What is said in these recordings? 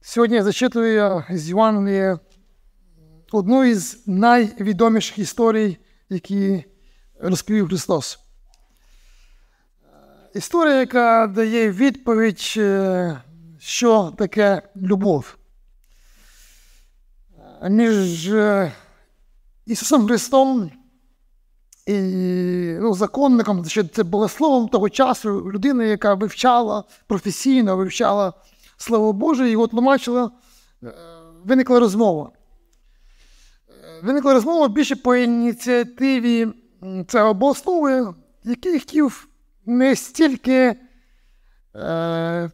Сьогодні я зачитую з Івангелія одну із найвідоміших історій, які розповів Христос. Історія, яка дає відповідь, е, що таке любов. Між е, Ісусом Христом і ну, законником, це богословом того часу людина, яка вивчала професійно вивчала слава Боже, його тлумачила, е, виникла розмова. Е, виникла розмова більше по ініціативі цього богослови, який хотів не стільки е,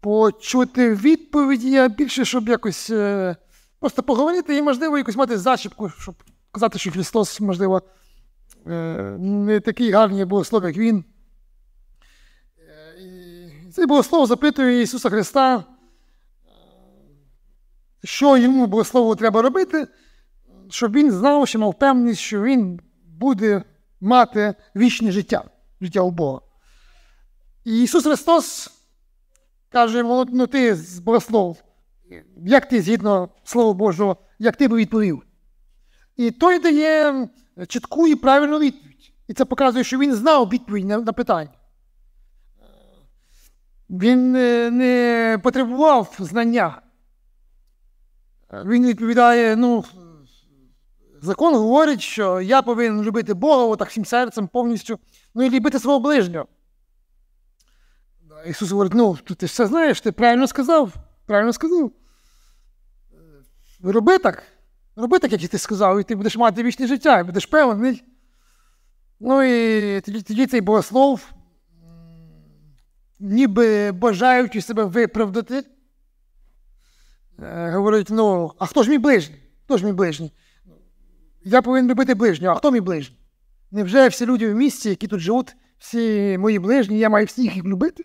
почути відповіді, а більше, щоб якось е, просто поговорити і, можливо, якось мати зачіпку, щоб казати, що Христос, можливо, е, не такий гарний богослов, як він. Цей богослов запитує Ісуса Христа, що йому богослову треба робити, щоб він знав, що мав певність, що він буде мати вічне життя, життя у Бога. І Ісус Христос каже, ну ти з богослов, як ти згідно Слова Божого, як ти би відповів. І той дає чітку і правильну відповідь. І це показує, що він знав відповідь на питання. Він е, не потребував знання. Він відповідає, ну, закон говорить, що я повинен любити Бога отак всім серцем повністю, ну і любити свого ближнього. Ісус говорить, ну, ти все знаєш, ти правильно сказав, правильно сказав. Роби так, роби так, як ти сказав, і ти будеш мати вічне життя, і будеш певний. Ну і тоді цей богослов ніби бажаючи себе виправдати, е, говорить: ну, а хто ж мій ближній? Хто ж мій ближній? Я повинен любити ближнього, а хто мій ближній? Невже всі люди в місті, які тут живуть, всі мої ближні, я маю всіх їх любити?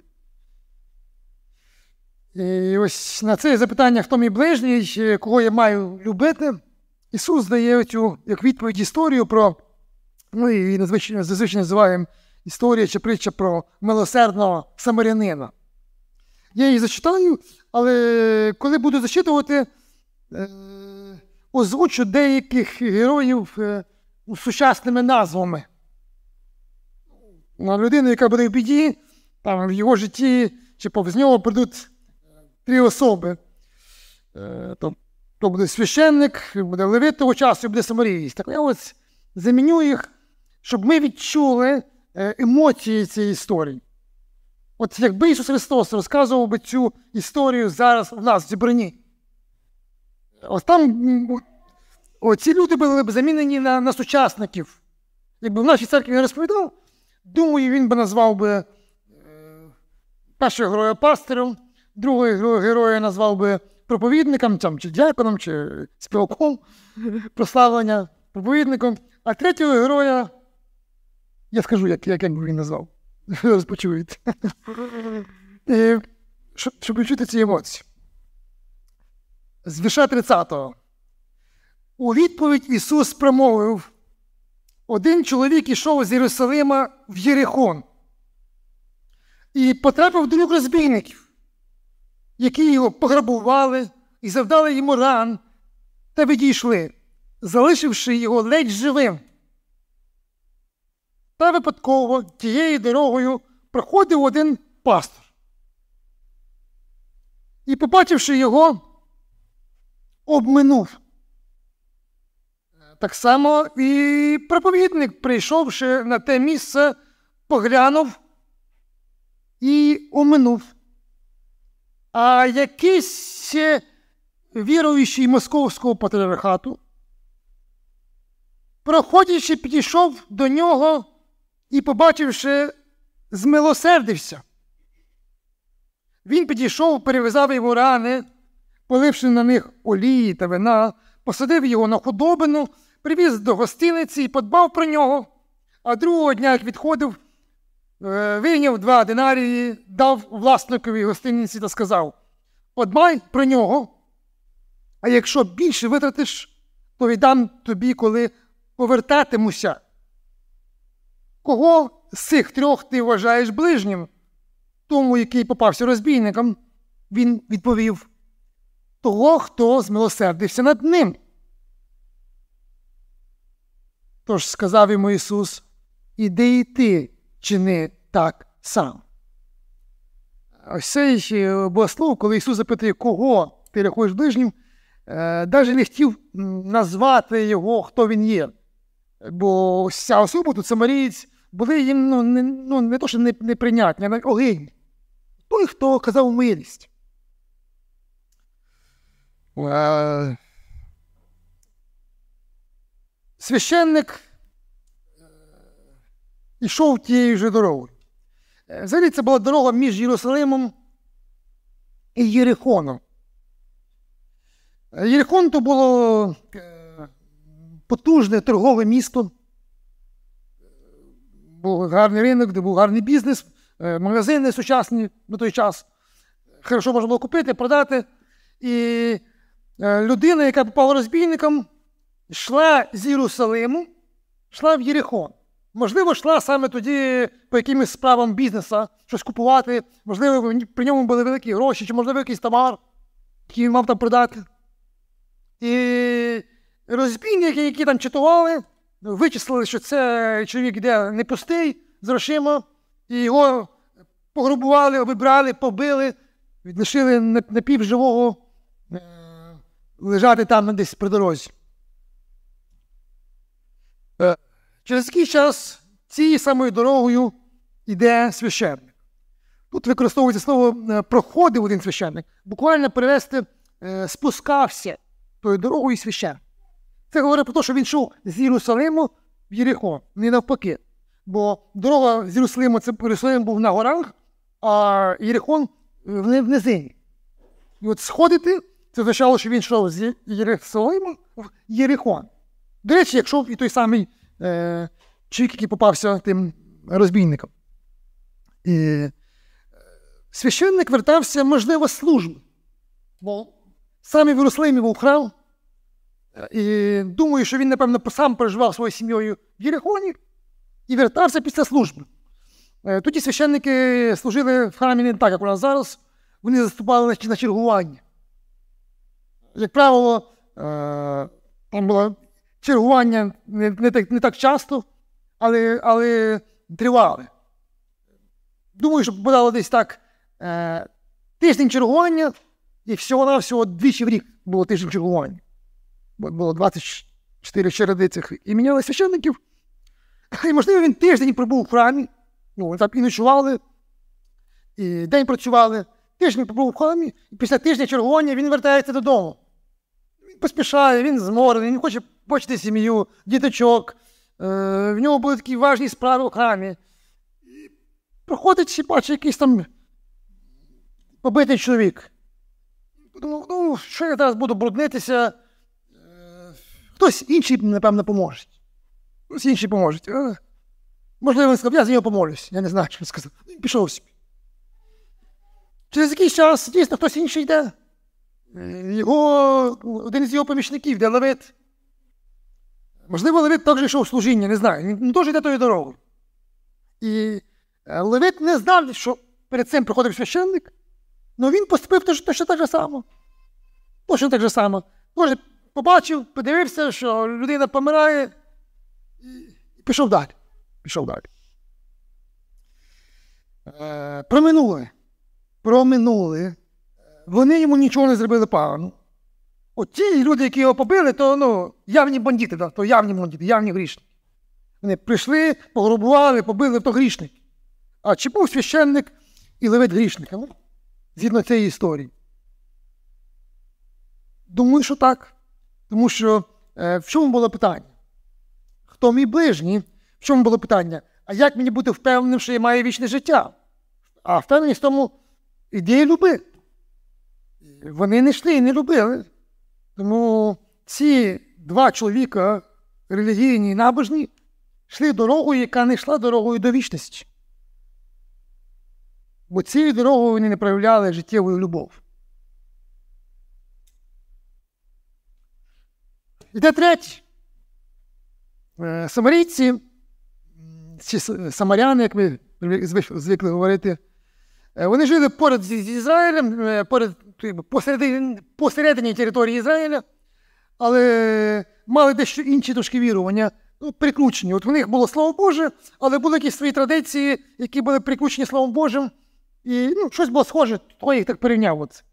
І ось на це запитання, хто мій ближній, кого я маю любити, Ісус дає цю як відповідь історію про, ну і зазвичай називаємо історія чи притча про милосердного самарянина. Я її зачитаю, але коли буду зачитувати, е, озвучу деяких героїв е, сучасними назвами. На ну, людину, яка буде в біді, там в його житті чи повз нього прийдуть е, три особи. То, то буде священник, буде левит того часу і буде самарієць. Так я ось заміню їх, щоб ми відчули, Е, емоції цієї історії. От якби Ісус Христос розказував би цю історію зараз у нас в зібрані, от там ці люди були б замінені на на сучасників. Якби в нашій церкві він розповідав, думаю, він би назвав би е, першого героя пастирем, другого героя назвав би проповідником там, чи дяконом, чи співаком прославлення проповідником, а третього героя. Я скажу, як як, як він назвав. Розпочуєте, І, е, щоб, щоб відчути ці емоції. З віша 30-го. У відповідь Ісус промовив: один чоловік ішов з Єрусалима в Єрихон і потрапив до рук розбійників, які його пограбували і завдали йому ран та відійшли, залишивши його ледь живим та випадково тією дорогою проходив один пастор. І, побачивши його, обминув. Так само і проповідник, прийшовши на те місце, поглянув і оминув. А якийсь віруючий московського патріархату, проходячи, підійшов до нього і, побачивши, змилосердився. Він підійшов, перев'язав йому рани, поливши на них олії та вина, посадив його на худобину, привіз до гостиниці і подбав про нього. А другого дня, як відходив, е, вийняв два динарії, дав власникові гостиниці та сказав: подбай про нього, а якщо більше витратиш, то віддам тобі, коли повертатимуся. Кого з цих трьох ти вважаєш ближнім? Тому, який попався розбійникам, він відповів того, хто змилосердився над ним. Тож сказав йому Ісус, іди і ти чини так сам. Ось цей е, богослов, коли Ісус запитує, кого ти рахуєш ближнім, навіть е, не хотів назвати його, хто він є. Бо ось ця особа тут самарієць були їм ну, не ну, не то, що неприйнятні, а навіть огидні. Той, ну, хто казав милість. Е, Священник йшов е, тією же дорогою. Е, взагалі це була дорога між Єрусалимом і Єрихоном. Єрихон то було потужне торгове місто був гарний ринок, де був гарний бізнес, е, магазини сучасні на той час. Хорошо можна було купити, продати. І е, людина, яка попала розбійником, йшла з Єрусалиму, йшла в Єрихон. Можливо, йшла саме тоді по якимось справам бізнесу, щось купувати. Можливо, при ньому були великі гроші, чи, можливо, якийсь товар, який він мав там продати. І розбійники, які там читували, Ну, вичислили, що це чоловік йде непустий з грошима, і його пограбували, обібрали, побили, відлишили напівживого е, лежати там десь при дорозі. Е, через який час цією самою дорогою йде священник. Тут використовується слово е, проходив один священник, буквально перевести спускався тою дорогою священник. Це говорить про те, що він йшов з Єрусалиму в Єрихо, не навпаки. Бо дорога з Єрусалиму, це Єрусалим був на горах, а Єрихон е, в низині. І от сходити, це означало, що він йшов з Єрусалиму в Єрихон. До речі, якщо і той самий е, чоловік, який попався тим розбійником. І е, Священник вертався, можливо, з служби. Бо саме в Єрусалимі був храм. І думаю, що він, напевно, сам переживав своєю сім'єю в Єрихоні і вертався після служби. Е, тоді священники служили в храмі не так, як у нас зараз, вони заступали на чергування. Як правило, е, там було чергування не так не так часто, але але тривали. Думаю, що подало десь так е, тиждень чергування, і всього-навсього двічі в рік було тиждень чергування було 24 череди чередицях імені священників. І, можливо, він тиждень прибув у храмі. Ну, там і ночували, і день працювали, тиждень прибув у храмі, і після тижня чергування він вертається додому. Він поспішає, він зморений, він хоче бачити сім'ю, діточок. Е, в нього були такі важні справи у храмі. І проходить і бачить якийсь там побитий чоловік. Подумав, ну, що я зараз буду бруднитися, Хтось інший, напевно, поможе. Хтось інший поможе. Е, можливо, він сказав, я за нього помолюсь. Я не знаю, що він сказав. Пішов собі. Через якийсь час дійсно хтось інший йде. Його, Один з його помічників де Левит. Можливо, Левит також йшов в служіння, не знаю. Він теж йде тою дорогою. І е, Левит не знав, що перед цим приходив священник, але він поступив точно так же само. Точно так же само. Може, побачив, подивився, що людина помирає і пішов далі. Пішов далі. Е, про минуле. Про минуле. Вони йому нічого не зробили пану. От ті люди, які його побили, то ну, явні бандити, да, то явні бандити, явні грішники. Вони прийшли, пограбували, побили, то грішники. А чи був священник і левить грішника? Ну, згідно цієї історії. Думаю, що так. Тому що е, в чому було питання? Хто мій ближній? В чому було питання? А як мені бути впевненим, що я маю вічне життя? А впевненість в тому ідеї люби. Вони не йшли і не любили. Тому ці два чоловіка, релігійні і набожні, йшли дорогою, яка не йшла дорогою до вічності. Бо цією дорогою вони не проявляли життєву любов. І те третє. Е, самарійці, чи самаряни, як ми звикли говорити, е, вони жили поряд з Ізраїлем, е, поряд, посередині, посередині території Ізраїля, але мали дещо інші трошки вірування, ну, прикручені. От в них було слово Боже, але були якісь свої традиції, які були приключені Словом Божим. І ну, щось було схоже, хто їх так порівняв. От.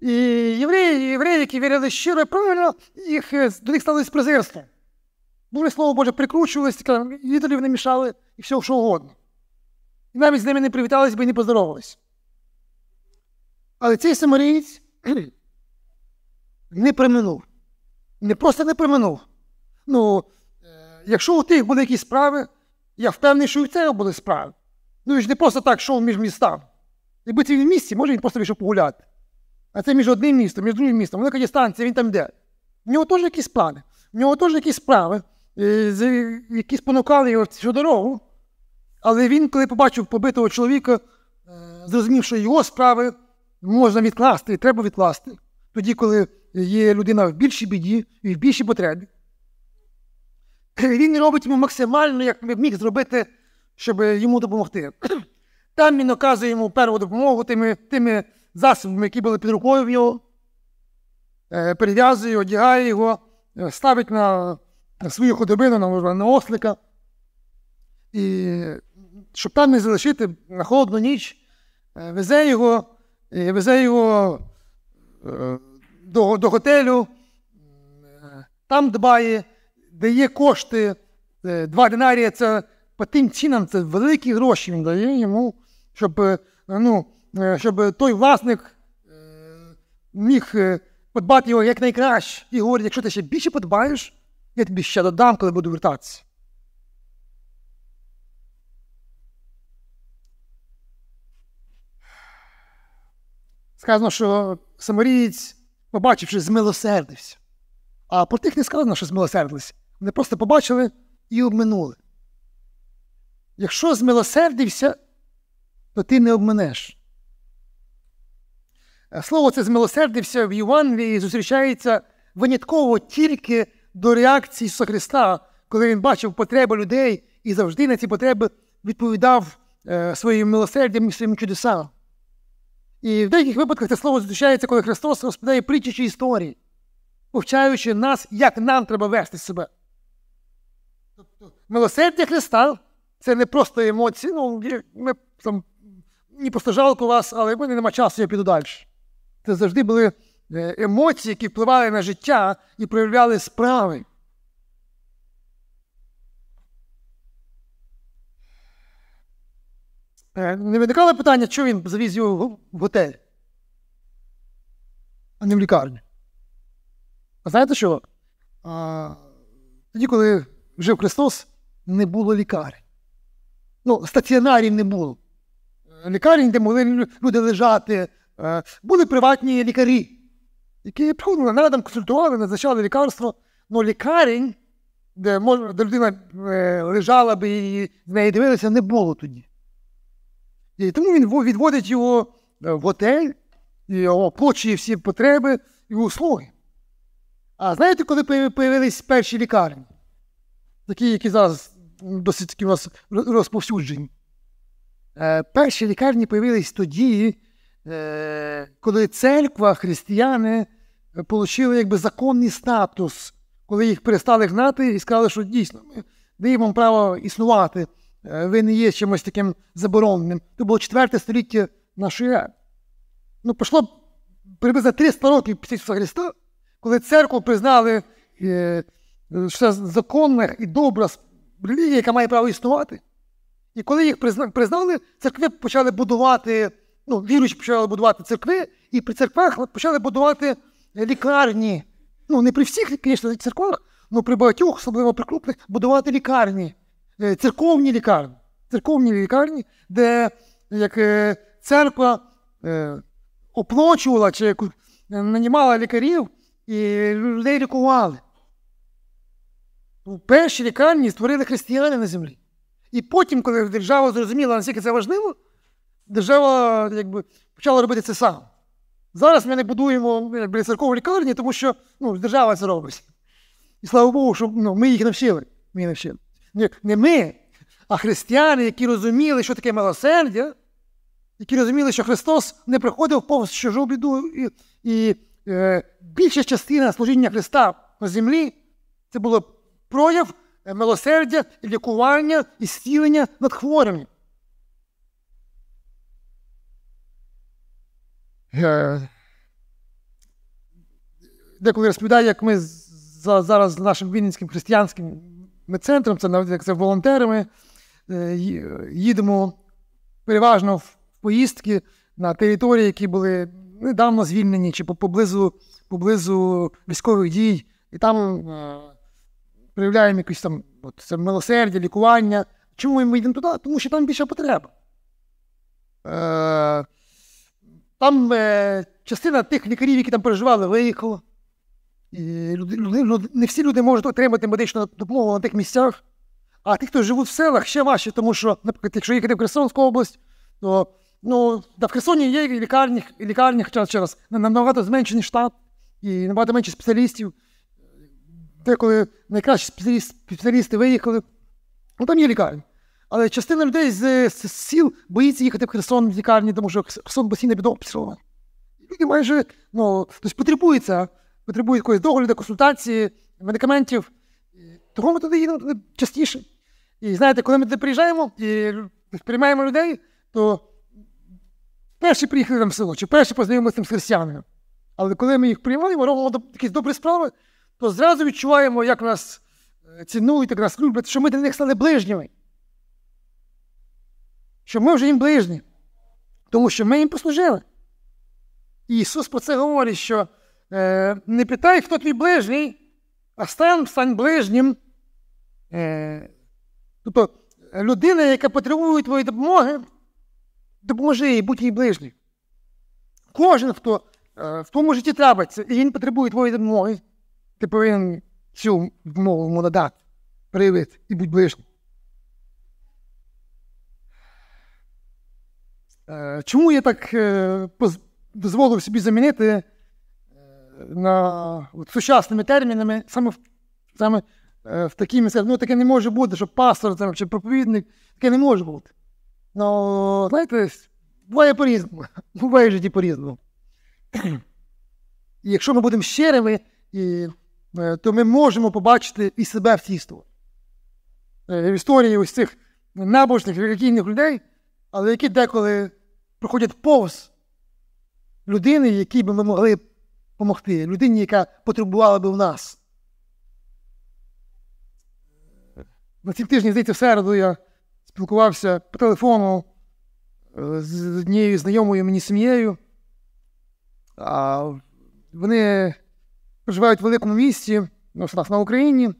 І євреї, і євреї, які вірили щиро і правильно, їх, е, до них ставились презирство. Дуже слово Боже, прикручувалися, ідолів не мішали і все що угодно. І навіть з ними не привітались би і не поздоровались. Але цей самарієць не приминув. Не просто не приминув. Ну, е, якщо у тих були якісь справи, я впевнений, що і в цього були справи. Ну він ж не просто так що між містами. Якби це він в місті, може він просто пішов погуляти. А це між одним містом, між другим містом, велика дистанція, він там йде. В нього теж якісь плани, в нього теж якісь справи, е, які спонукали його в цю дорогу. Але він, коли побачив побитого чоловіка, е, зрозумів, що його справи можна відкласти і треба відкласти. Тоді, коли є людина в більшій біді і в більшій потребі. Він робить йому максимально, як міг зробити, щоб йому допомогти. Там він оказує йому першу допомогу тими тими засобами, які були під рукою в нього, е, перев'язує, одягає його, е, ставить на свою худобину, на, на ослика. І щоб там не залишити на холодну ніч, е, везе його, везе його до, до готелю, там дбає, дає кошти, два динарія. Це по тим цінам це великі гроші він дає йому, щоб ну, Е, щоб той власник е, міг е, подбати його якнайкраще. І говорить, якщо ти ще більше подбаєш, я тобі ще додам, коли буду вертатися. Сказано, що Самарієць, побачивши, змилосердився. А про тих не сказано, що змилосердилися. Вони просто побачили і обминули. Якщо змилосердився, то ти не обминеш. Е, слово це змилосердився в Євангелії зустрічається винятково тільки до реакції Ісуса Христа, коли він бачив потреби людей і завжди на ці потреби відповідав е, своїм милосердям і своїм чудесам. І в деяких випадках це слово зустрічається, коли Христос розповідає притчі історії, повчаючи нас, як нам треба вести себе. Тобто милосердя Христа це не просто емоції. ну, ми там, не просто жалко вас, але в мене нема часу, я піду далі це завжди були е, емоції, які впливали на життя і проявляли справи. Е, не виникало питання, чому він завіз його в готель, а не в лікарню. А знаєте що? А, Тоді, коли жив Христос, не було лікарень. Ну, стаціонарів не було. Лікарень, де могли люди лежати, Е, були приватні лікарі, які приходили ну, нарадам, консультували, назначали лікарство. але ну, лікарень, де може, де людина е, лежала би і з неї дивилася, не було тоді. І Тому він відводить його е, в готель, його всі потреби і услуги. А знаєте, коли появились перші лікарні? Такі, які зараз досить у нас розповсюджені. Перші лікарні появились тоді, коли церква, християни е, отримали якби законний статус, коли їх перестали гнати і сказали, що дійсно ми даємо право існувати, е, ви не є чимось таким забороненим. Це було 4 століття нашої ери. Ну, пішло приблизно 300 років після Ісуса Христа, коли церкву признали що е, це законна і добра релігія, яка має право існувати. І коли їх признали, церкви почали будувати ну, віруючі почали будувати церкви, і при церквах почали будувати е, лікарні. Ну, не при всіх, звісно, церквах, але ну, при багатьох, особливо при крупних, будувати лікарні, е, церковні лікарні, церковні лікарні, де як е, церква оплачувала чи нанімала лікарів і людей лікували. Ну, перші лікарні створили християни на землі. І потім, коли держава зрозуміла, наскільки це важливо, держава якби, почала робити це сам. Зараз ми не будуємо якби, церковні лікарні, тому що ну, держава це робить. І слава Богу, що ну, ми їх навчили. Ми їх навчили. Не, не ми, а християни, які розуміли, що таке милосердя, які розуміли, що Христос не приходив повз чужу біду. І і е, більша частина служіння Христа на землі це було прояв е, милосердя, лікування і стілення над хворими. Е, деколи розповідаю, як ми зараз з нашим Вінницьким християнським центром, це як це волонтерами, е, їдемо переважно в поїздки на території, які були недавно звільнені чи поблизу поблизу військових дій. І там е, проявляємо якесь там от, це милосердя, лікування. Чому ми йдемо туди? Тому що там більша потреба. Там е, частина тих лікарів, які там переживали, виїхала. І люди, люди, не всі люди можуть отримати медичну допомогу на тих місцях, а ті, хто живуть в селах, ще важче, тому що, наприклад, якщо їхати в Херсонську область, то ну, да, в Херсоні є лікарні, лікарні хоча ще набагато зменшений штат і набагато менше спеціалістів. Деколи найкращі спеціалісти виїхали, ну там є лікарні. Але частина людей з, з, з сіл боїться їхати в Херсон в лікарні, тому що Херсон постійно під обстрілами. Люди майже ну, тобто потребуються, потребують якоїсь догляду, консультації, медикаментів. Того ми туди їдемо частіше. І знаєте, коли ми туди приїжджаємо і тобто приймаємо людей, то перші приїхали нам в село, чи перші познайомилися з християнами. Але коли ми їх приймаємо, робимо якісь добрі справи, то зразу відчуваємо, як нас е, цінують, як нас люблять, що ми для них стали ближніми що ми вже їм ближні, тому що ми їм послужили. І Ісус про це говорить, що е, не питай, хто твій ближній, а стань стань ближнім. Е, Тобто людина, яка потребує твоєї допомоги, допоможи їй, будь їй ближній. Кожен, хто е, в тому житті трапиться, і він потребує твоєї допомоги, ти повинен цю допомогу надати, проявити і будь ближнім. Е, чому я так е, дозволив собі замінити е, на от, сучасними термінами, саме саме в такій місцеві? Ну, таке не може бути, що пастор там, чи проповідник, таке не може бути. Ну, знаєте, буває по-різному, буває в житті по-різному. І якщо ми будемо щирими, і, то ми можемо побачити і себе в тій історії. В історії ось цих набожних релігійних людей але які деколи проходять повз людини, якій би ми могли допомогти, людині, яка потребувала би в нас. На цій тижні, здається, в середу я спілкувався по телефону е, з однією знайомою мені сім'єю. Вони проживають в великому місті, на Україні.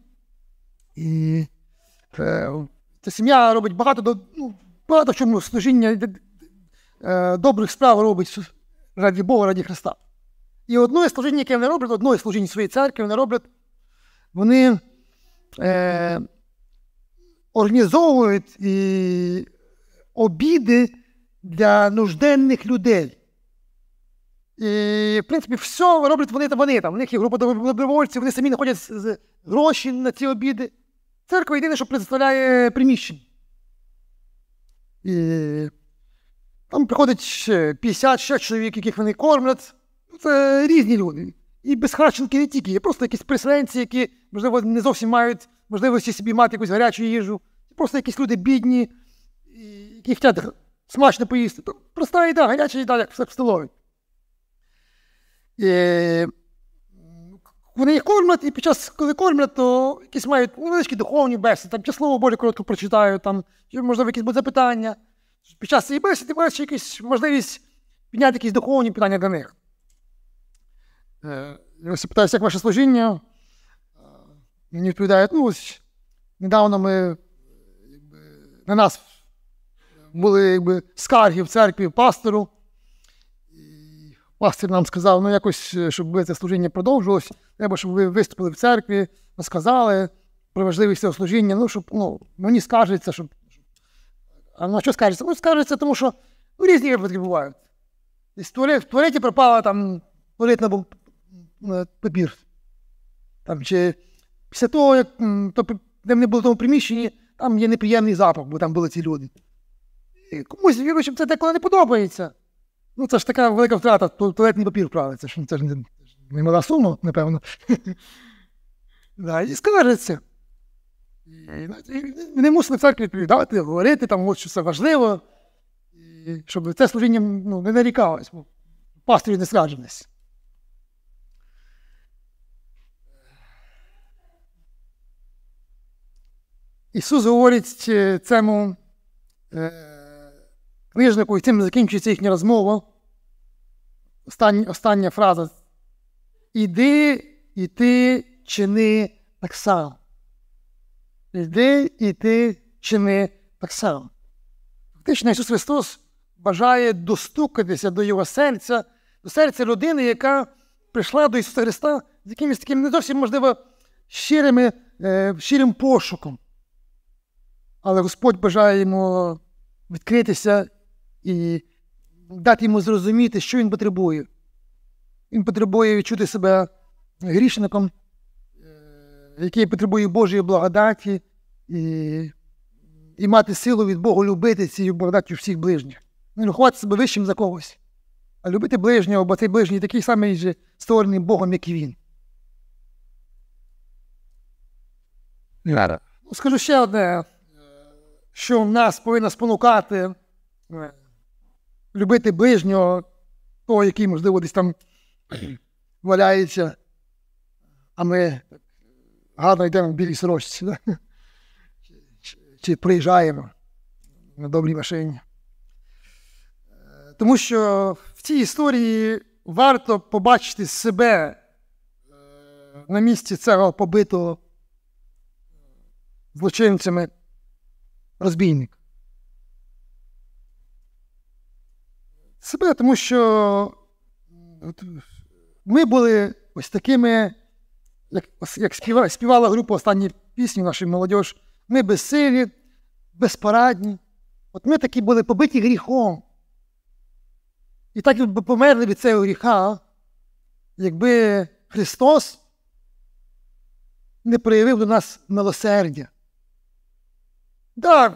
І е, ця сім'я робить багато ну, багато в чому служіння е, добрих справ робить раді Бога, раді Христа. І одне служіння, яке вони роблять, одне служіння своєї церкви вони роблять, вони е, організовують і обіди для нужденних людей. І, в принципі, все роблять вони там. Вони там. У них є група добровольців, вони самі знаходять гроші на ці обіди. Церква єдине, що представляє приміщення. І там приходить 50 ще чоловік, яких вони кормлять. Ну, це різні люди. І безхраченки не тільки, є просто якісь переселенці, які, можливо, не зовсім мають можливості собі мати якусь гарячу їжу. Просто якісь люди бідні, які хочуть смачно поїсти. Проста їда, гаряча їда, як в столові. Е, вони їх кормлять, і під час, коли кормлять, то якісь мають невеличкі духовні бесіди, там чи слово болі коротко прочитаю, там, чи, можливо, якісь будуть запитання. Під час цієї бесіди маєш якусь можливість підняти якісь духовні питання для них. Е, я питаюся, як ваше служіння. Е, мені відповідають, ну ось недавно ми якби, на нас були якби, скарги в церкві пастору пастир нам сказав, ну якось, е, щоб це служіння продовжилось, треба, щоб ви виступили в церкві, розказали про важливість цього служіння. Ну, щоб ну, мені скажеться, щоб. А на що скажеться? Ну, скажеться, тому що ну, різні випадки бувають. Десь в туалеті пропала там туалетна е, папір. Там, чи Після того, як то, де не було в тому приміщенні, там є неприємний запах, бо там були ці люди. І комусь віруючим це деколи не подобається. Ну, це ж така велика втрата, туалетний папір правиться. це ж це ж не, мала сума, напевно. І скаржиться. Ну, не мусили в церкві відповідати, говорити, там, от, що це важливо, і щоб це служіння ну, не нарікалось, бо пастирі не скаржились. Ісус говорить е, цьому. Е, Книжнику, і цим закінчується їхня розмова. Остання, остання фраза. Іди і ти чини так само. Іди і ти чини так само. Фактично, Ісус Христос бажає достукатися до Його серця, до серця людини, яка прийшла до Ісуса Христа з якимось таким не зовсім, можливо, щирими, е, щирим пошуком. Але Господь бажає йому відкритися і дати йому зрозуміти, що він потребує. Він потребує відчути себе грішником, е, який потребує Божої благодаті і і мати силу від Бога любити цією благодаттю всіх ближніх. Не ну, рахувати себе вищим за когось, а любити ближнього, бо цей ближній такий самий же створений Богом, як і він. Ну, скажу ще одне, що в нас повинно спонукати. Е, любити ближнього, того, який, можливо, десь там валяється, а ми гарно йдемо в білій сорочці, да? чи, чи, чи приїжджаємо на добрій машині. Е, тому що в цій історії варто побачити себе е, на місці цього побитого злочинцями розбійника. себе, тому що ми були ось такими, як як співала, співала група останні пісні нашої молодіж, ми безсилі, безпорадні. От ми такі були побиті гріхом. І так би померли від цього гріха, якби Христос не проявив до нас милосердя. Так,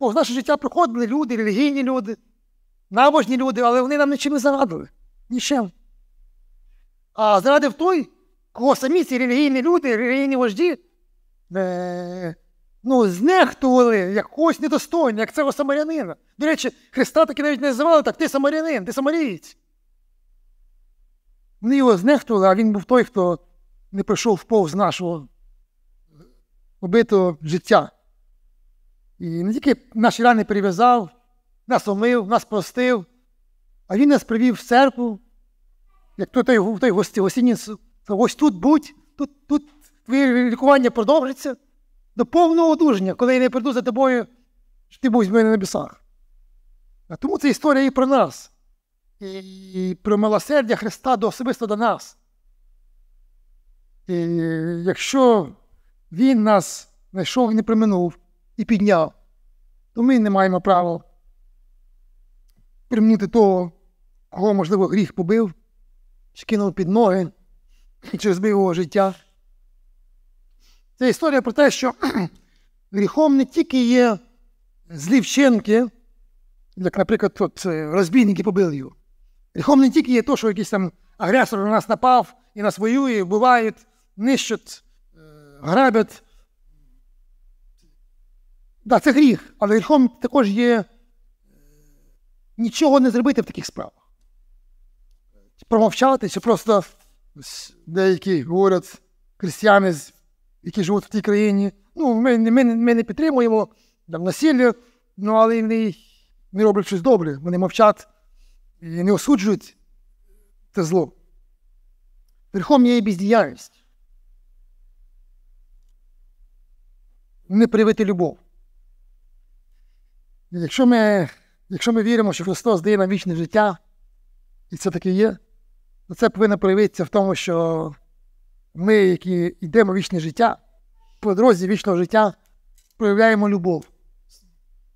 да, в наше життя проходили люди, релігійні люди набожні люди, але вони нам нічим не зарадили. Нічим. А зарадив той, кого самі ці релігійні люди, релігійні вожді е, ну, знехтували якогось недостойно, як цього самарянина. До речі, Христа таки навіть не називали так, ти самарянин, ти самарієць. Вони його знехтували, а він був той, хто не пройшов повз нашого убитого життя. І не тільки наші рани прив'язав нас омив, нас простив, а Він нас привів в церкву, як той, той, той гостінін, ось тут будь, тут тут твоє лікування продовжиться до повного одужання, коли я не прийду за тобою, що ти був з мене на небесах. А тому це історія і про нас, і про милосердя Христа до особисто до нас. І Якщо Він нас знайшов і не приминув і підняв, то ми не маємо права примнити того, кого, можливо, гріх побив, чи кинув під ноги, чи збив його життя. Це історія про те, що гріхом не тільки є злі вчинки, як, наприклад, от е, розбійники побили його. Гріхом не тільки є то, що якийсь там агресор на нас напав і нас воює, вбивають, нищать, е, грабять. Так, да, це гріх, але гріхом також є нічого не зробити в таких справах. Промовчати, чи просто деякі говорять християни, які живуть в тій країні. Ну, ми ми, ми не підтримуємо там, насилля, ну, але вони не роблять щось добре. Вони мовчать і не осуджують це зло. Верхом є і бездіяльність. Не проявити любов. Якщо ми Якщо ми віримо, що Христос дає нам вічне життя, і це таке є, то це повинно проявитися в тому, що ми, які йдемо в вічне життя, по дорозі вічного життя проявляємо любов,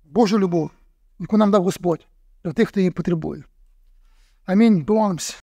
Божу любов, яку нам дав Господь для тих, хто її потребує. Амінь. Помолимось.